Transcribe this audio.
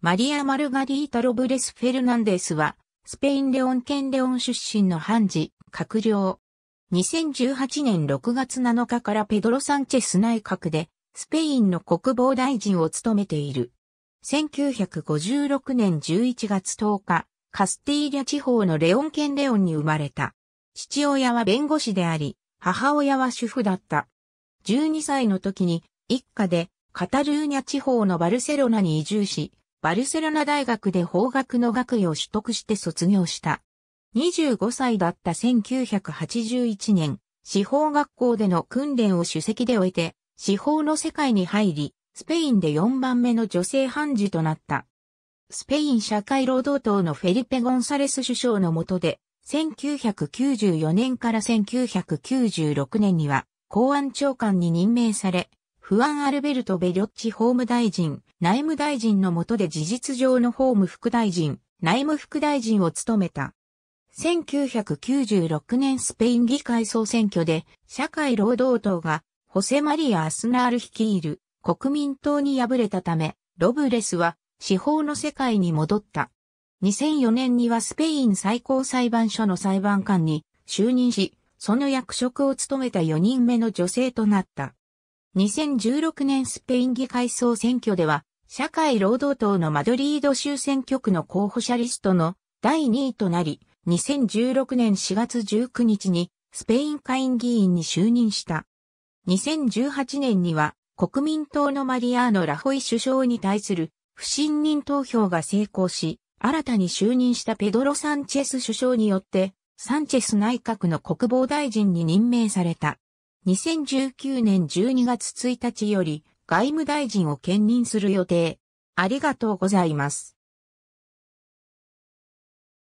マリア・マルガリータ・ロブレス・フェルナンデスは、スペイン・レオン県レオン出身の判事、閣僚。2018年6月7日からペドロ・サンチェス内閣で、スペインの国防大臣を務めている。1956年11月10日、カスティーリャ地方のレオン県レオンに生まれた。父親は弁護士であり、母親は主婦だった。12歳の時に、一家でカタルーニャ地方のバルセロナに移住し、バルセロナ大学で法学の学位を取得して卒業した。25歳だった1981年、司法学校での訓練を主席で終えて、司法の世界に入り、スペインで4番目の女性判事となった。スペイン社会労働党のフェリペ・ゴンサレス首相の下で、1994年から1996年には公安長官に任命され、フアン・アルベルト・ベリョッチ法務大臣、内務大臣の下で事実上の法務副大臣、内務副大臣を務めた。1996年スペイン議会総選挙で社会労働党がホセマリア・アスナール率いる国民党に敗れたため、ロブレスは司法の世界に戻った。2004年にはスペイン最高裁判所の裁判官に就任し、その役職を務めた4人目の女性となった。2016年スペイン議会総選挙では、社会労働党のマドリード州選挙区の候補者リストの第2位となり、2016年4月19日にスペイン下院議員に就任した。2018年には国民党のマリアーノ・ラホイ首相に対する不信任投票が成功し、新たに就任したペドロ・サンチェス首相によって、サンチェス内閣の国防大臣に任命された。2019年12月1日より外務大臣を兼任する予定。ありがとうございます。